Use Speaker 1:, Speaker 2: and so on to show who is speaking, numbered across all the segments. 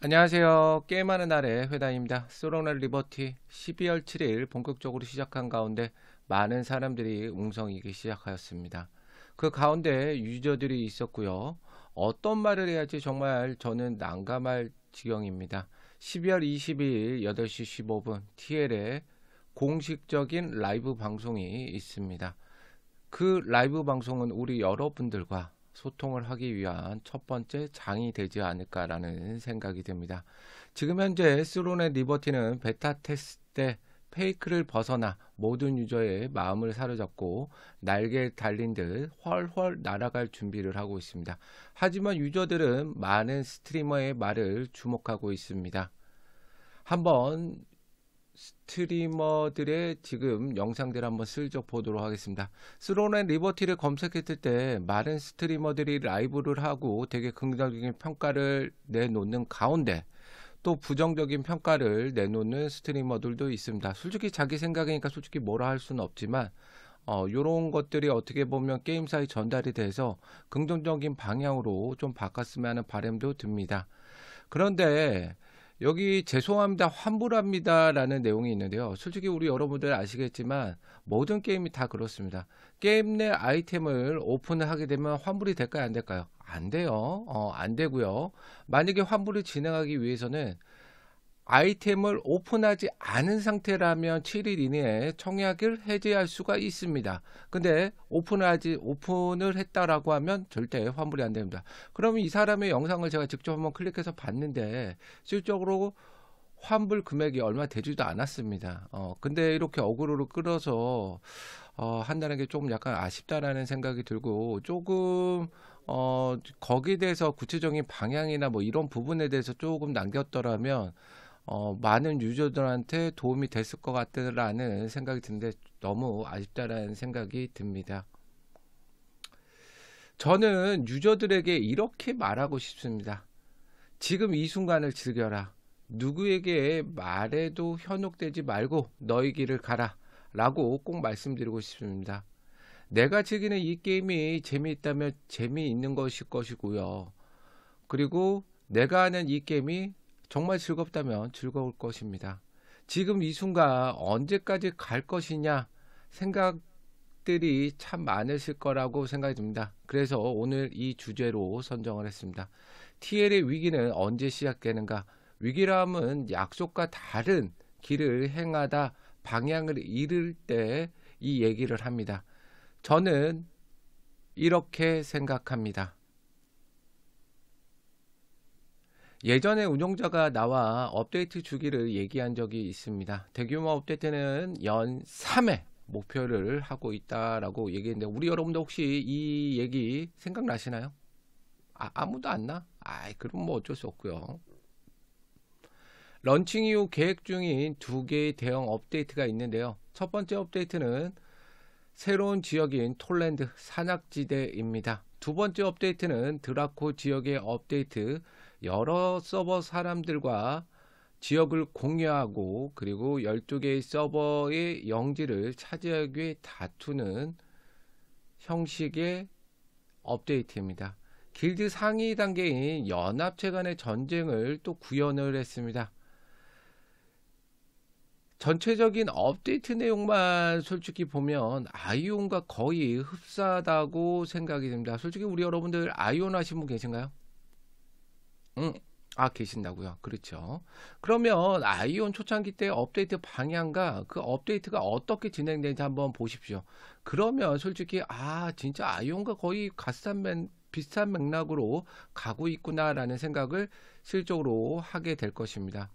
Speaker 1: 안녕하세요. 게임하는 날의 회담입니다. 소로널 리버티 12월 7일 본격적으로 시작한 가운데 많은 사람들이 웅성이기 시작하였습니다. 그 가운데 유저들이 있었고요. 어떤 말을 해야지 정말 저는 난감할 지경입니다. 12월 22일 8시 15분 TL에 공식적인 라이브 방송이 있습니다. 그 라이브 방송은 우리 여러분들과 소통을 하기 위한 첫 번째 장이 되지 않을까라는 생각이 듭니다. 지금 현재 스론의 리버티는 베타 테스트 때 페이크를 벗어나 모든 유저의 마음을 사로잡고 날개 달린 듯 훨훨 날아갈 준비를 하고 있습니다. 하지만 유저들은 많은 스트리머의 말을 주목하고 있습니다. 한번 스트리머들의 지금 영상들 한번 슬쩍 보도록 하겠습니다. 스로앤 리버티를 검색했을 때 많은 스트리머들이 라이브를 하고 되게 긍정적인 평가를 내놓는 가운데 또 부정적인 평가를 내놓는 스트리머들도 있습니다. 솔직히 자기 생각이니까 솔직히 뭐라 할 수는 없지만 이 어, 요런 것들이 어떻게 보면 게임사에 전달이 돼서 긍정적인 방향으로 좀 바꿨으면 하는 바람도 듭니다. 그런데 여기 죄송합니다 환불합니다라는 내용이 있는데요. 솔직히 우리 여러분들 아시겠지만 모든 게임이 다 그렇습니다. 게임 내 아이템을 오픈을 하게 되면 환불이 될까요 안 될까요? 안 돼요. 어, 안 되고요. 만약에 환불을 진행하기 위해서는 아이템을 오픈하지 않은 상태라면 7일 이내에 청약을 해제할 수가 있습니다. 근데 오픈하지 오픈을 했다라고 하면 절대 환불이 안 됩니다. 그러면 이 사람의 영상을 제가 직접 한번 클릭해서 봤는데 실적으로 환불 금액이 얼마 되지도 않았습니다. 어, 근데 이렇게 어그로를 끌어서 어, 한다는 게 조금 약간 아쉽다라는 생각이 들고 조금 어, 거기에 대해서 구체적인 방향이나 뭐 이런 부분에 대해서 조금 남겼더라면 어, 많은 유저들한테 도움이 됐을 것 같다라는 생각이 드는데 너무 아쉽다라는 생각이 듭니다. 저는 유저들에게 이렇게 말하고 싶습니다. 지금 이 순간을 즐겨라. 누구에게 말해도 현혹되지 말고 너희 길을 가라. 라고 꼭 말씀드리고 싶습니다. 내가 즐기는 이 게임이 재미있다면 재미있는 것일 것이고요. 그리고 내가 하는 이 게임이 정말 즐겁다면 즐거울 것입니다. 지금 이 순간 언제까지 갈 것이냐 생각들이 참 많으실 거라고 생각이 듭니다. 그래서 오늘 이 주제로 선정을 했습니다. TL의 위기는 언제 시작되는가? 위기라함은 약속과 다른 길을 행하다 방향을 잃을 때 이 얘기를 합니다. 저는 이렇게 생각합니다. 예전에 운영자가 나와 업데이트 주기를 얘기한 적이 있습니다. 대규모 업데이트는 연 3회 목표를 하고 있다라고 얘기했는데 우리 여러분도 혹시 이 얘기 생각나시나요? 아, 아무도 안 나? 아 그럼 뭐 어쩔 수 없고요. 런칭 이후 계획 중인 두 개의 대형 업데이트가 있는데요. 첫 번째 업데이트는 새로운 지역인 톨랜드 산악지대입니다. 두 번째 업데이트는 드라코 지역의 업데이트 여러 서버 사람들과 지역을 공유하고 그리고 12개의 서버의 영지를 차지하기 위해 다투는 형식의 업데이트입니다. 길드 상위 단계인 연합체 간의 전쟁을 또 구현을 했습니다. 전체적인 업데이트 내용만 솔직히 보면 아이온과 거의 흡사하다고 생각이 듭니다. 솔직히 우리 여러분들 아이온 하신 분 계신가요? 음, 아, 계신다고요? 그렇죠. 그러면 아이온 초창기 때 업데이트 방향과 그 업데이트가 어떻게 진행되는지 한번 보십시오. 그러면 솔직히, 아, 진짜 아이온과 거의 가스한 맨, 비슷한 맥락으로 가고 있구나라는 생각을 실적으로 하게 될 것입니다.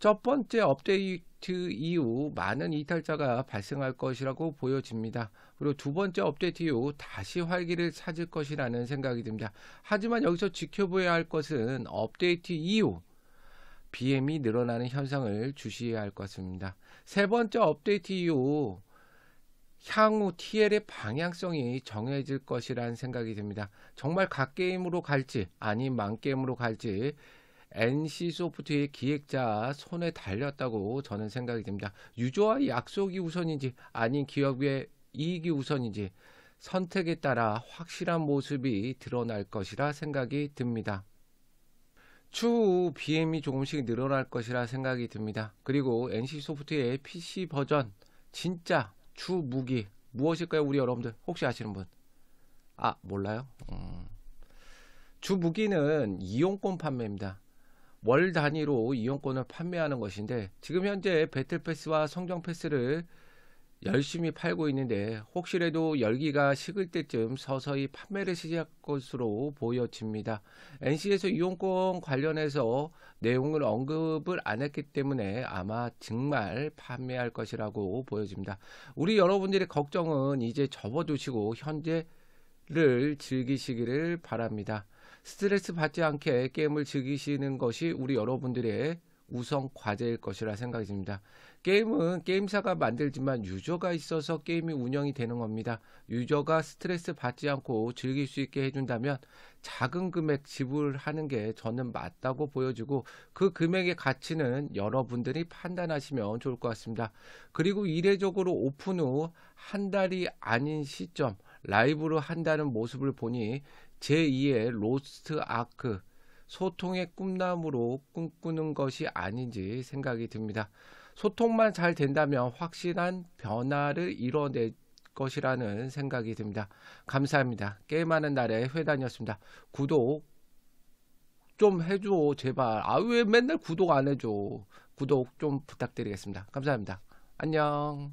Speaker 1: 첫 번째 업데이트 이후 많은 이탈자가 발생할 것이라고 보여집니다. 그리고 두 번째 업데이트 이후 다시 활기를 찾을 것이라는 생각이 듭니다. 하지만 여기서 지켜봐야 할 것은 업데이트 이후 BM이 늘어나는 현상을 주시해야 할 것입니다. 세 번째 업데이트 이후 향후 TL의 방향성이 정해질 것이라는 생각이 듭니다. 정말 갓게임으로 갈지 아니면 망게임으로 갈지 NC소프트의 기획자 손에 달렸다고 저는 생각이 듭니다. 유저와의 약속이 우선인지 아닌 기업의 이익이 우선인지 선택에 따라 확실한 모습이 드러날 것이라 생각이 듭니다. 추후 BM이 조금씩 늘어날 것이라 생각이 듭니다. 그리고 NC소프트의 PC 버전 진짜 주 무기 무엇일까요? 우리 여러분들 혹시 아시는 분? 아 몰라요? 음. 주 무기는 이용권 판매입니다. 월 단위로 이용권을 판매하는 것인데 지금 현재 배틀 패스와 성장 패스를 열심히 팔고 있는데 혹시라도 열기가 식을 때쯤 서서히 판매를 시작할 것으로 보여집니다. NC에서 이용권 관련해서 내용을 언급을 안 했기 때문에 아마 정말 판매할 것이라고 보여집니다. 우리 여러분들의 걱정은 이제 접어두시고 현재를 즐기시기를 바랍니다. 스트레스 받지 않게 게임을 즐기시는 것이 우리 여러분들의 우선 과제일 것이라 생각이 듭니다. 게임은 게임사가 만들지만 유저가 있어서 게임이 운영이 되는 겁니다. 유저가 스트레스 받지 않고 즐길 수 있게 해준다면 작은 금액 지불하는 게 저는 맞다고 보여지고 그 금액의 가치는 여러분들이 판단하시면 좋을 것 같습니다. 그리고 이례적으로 오픈 후 한 달이 아닌 시점 라이브로 한다는 모습을 보니 제2의 로스트 아크 소통의 꿈나무로 꿈꾸는 것이 아닌지 생각이 듭니다. 소통만 잘 된다면 확실한 변화를 이뤄낼 것이라는 생각이 듭니다. 감사합니다. 게임하는 날의 회단이었습니다. 구독 좀 해줘 제발. 아왜 맨날 구독 안 해줘. 구독 좀 부탁드리겠습니다. 감사합니다. 안녕.